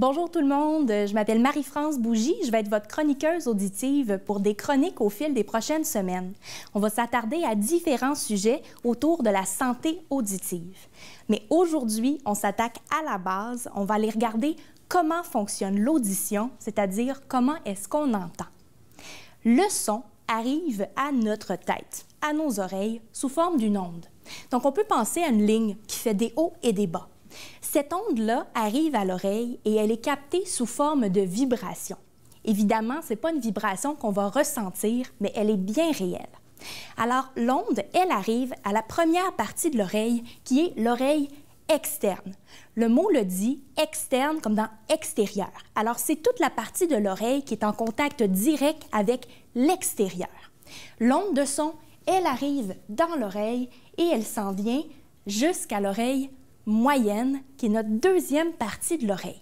Bonjour tout le monde, je m'appelle Marie-France Bougie, je vais être votre chroniqueuse auditive pour des chroniques au fil des prochaines semaines. On va s'attarder à différents sujets autour de la santé auditive. Mais aujourd'hui, on s'attaque à la base, on va aller regarder comment fonctionne l'audition, c'est-à-dire comment est-ce qu'on entend. Le son arrive à notre tête, à nos oreilles, sous forme d'une onde. Donc on peut penser à une ligne qui fait des hauts et des bas. Cette onde-là arrive à l'oreille et elle est captée sous forme de vibration. Évidemment, ce n'est pas une vibration qu'on va ressentir, mais elle est bien réelle. Alors, l'onde, elle arrive à la première partie de l'oreille, qui est l'oreille externe. Le mot le dit, externe comme dans extérieur. Alors, c'est toute la partie de l'oreille qui est en contact direct avec l'extérieur. L'onde de son, elle arrive dans l'oreille et elle s'en vient jusqu'à l'oreille moyenne, qui est notre deuxième partie de l'oreille.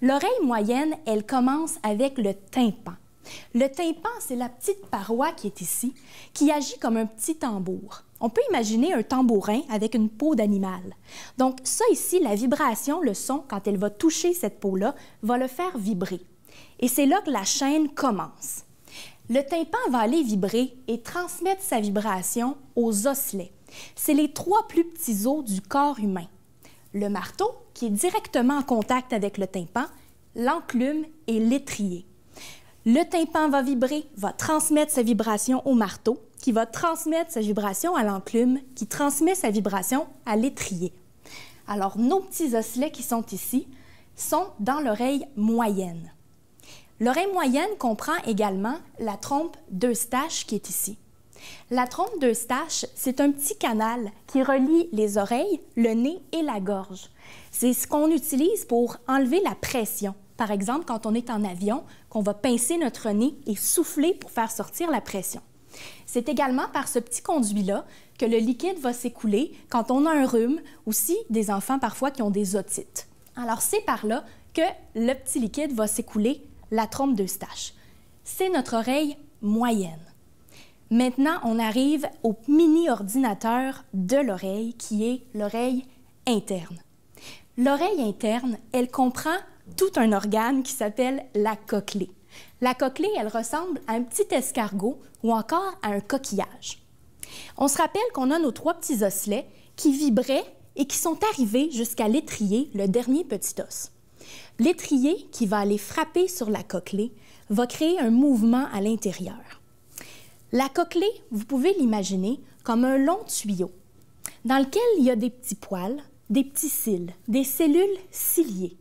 L'oreille moyenne, elle commence avec le tympan. Le tympan, c'est la petite paroi qui est ici, qui agit comme un petit tambour. On peut imaginer un tambourin avec une peau d'animal. Donc ça ici, la vibration, le son, quand elle va toucher cette peau-là, va le faire vibrer. Et c'est là que la chaîne commence. Le tympan va aller vibrer et transmettre sa vibration aux osselets. C'est les trois plus petits os du corps humain le marteau, qui est directement en contact avec le tympan, l'enclume et l'étrier. Le tympan va vibrer, va transmettre sa vibration au marteau, qui va transmettre sa vibration à l'enclume, qui transmet sa vibration à l'étrier. Alors, nos petits osselets qui sont ici sont dans l'oreille moyenne. L'oreille moyenne comprend également la trompe d'Eustache qui est ici. La trompe d'Eustache, c'est un petit canal qui relie les oreilles, le nez et la gorge. C'est ce qu'on utilise pour enlever la pression. Par exemple, quand on est en avion, qu'on va pincer notre nez et souffler pour faire sortir la pression. C'est également par ce petit conduit-là que le liquide va s'écouler quand on a un rhume ou si des enfants parfois qui ont des otites. Alors c'est par là que le petit liquide va s'écouler, la trompe d'Eustache. C'est notre oreille moyenne. Maintenant, on arrive au mini-ordinateur de l'oreille, qui est l'oreille interne. L'oreille interne, elle comprend tout un organe qui s'appelle la cochlée. La cochlée, elle ressemble à un petit escargot ou encore à un coquillage. On se rappelle qu'on a nos trois petits osselets qui vibraient et qui sont arrivés jusqu'à l'étrier, le dernier petit os. L'étrier qui va aller frapper sur la cochlée va créer un mouvement à l'intérieur. La cochlée, vous pouvez l'imaginer comme un long tuyau dans lequel il y a des petits poils, des petits cils, des cellules ciliées.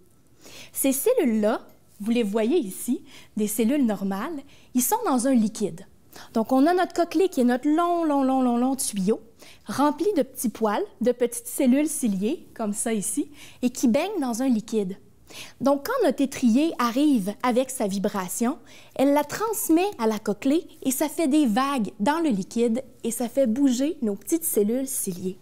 Ces cellules-là, vous les voyez ici, des cellules normales, ils sont dans un liquide. Donc, on a notre cochlée qui est notre long, long, long, long, long tuyau, rempli de petits poils, de petites cellules ciliées, comme ça ici, et qui baigne dans un liquide. Donc, quand notre étrier arrive avec sa vibration, elle la transmet à la cochlée et ça fait des vagues dans le liquide et ça fait bouger nos petites cellules ciliées.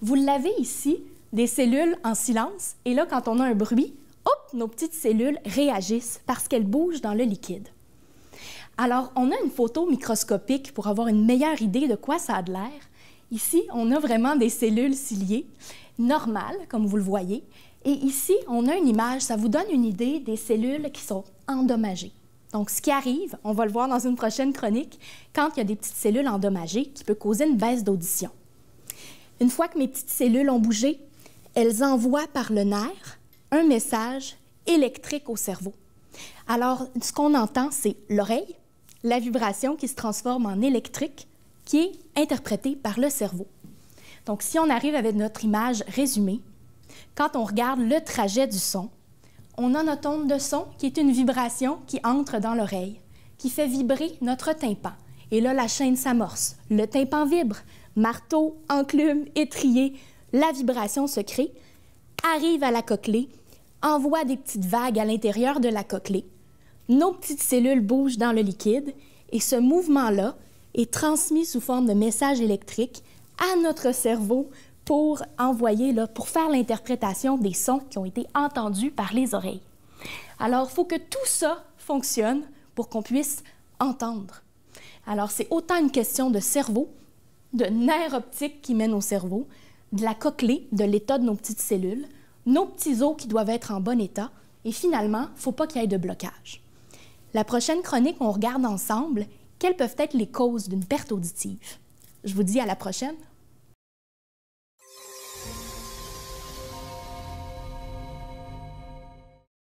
Vous l'avez ici, des cellules en silence, et là, quand on a un bruit, hop, nos petites cellules réagissent parce qu'elles bougent dans le liquide. Alors, on a une photo microscopique pour avoir une meilleure idée de quoi ça a de l'air. Ici, on a vraiment des cellules ciliées normales, comme vous le voyez, et ici, on a une image, ça vous donne une idée des cellules qui sont endommagées. Donc, ce qui arrive, on va le voir dans une prochaine chronique, quand il y a des petites cellules endommagées qui peut causer une baisse d'audition. Une fois que mes petites cellules ont bougé, elles envoient par le nerf un message électrique au cerveau. Alors, ce qu'on entend, c'est l'oreille, la vibration qui se transforme en électrique, qui est interprétée par le cerveau. Donc, si on arrive avec notre image résumée, quand on regarde le trajet du son, on a notre onde de son qui est une vibration qui entre dans l'oreille, qui fait vibrer notre tympan. Et là, la chaîne s'amorce. Le tympan vibre. Marteau, enclume, étrier, la vibration se crée, arrive à la cochlée, envoie des petites vagues à l'intérieur de la cochlée. Nos petites cellules bougent dans le liquide et ce mouvement-là est transmis sous forme de message électrique à notre cerveau pour envoyer, pour faire l'interprétation des sons qui ont été entendus par les oreilles. Alors, il faut que tout ça fonctionne pour qu'on puisse entendre. Alors, c'est autant une question de cerveau, de nerfs optiques qui mène au cerveau, de la cochlée, de l'état de nos petites cellules, nos petits os qui doivent être en bon état, et finalement, il ne faut pas qu'il y ait de blocage. La prochaine chronique, on regarde ensemble quelles peuvent être les causes d'une perte auditive. Je vous dis à la prochaine.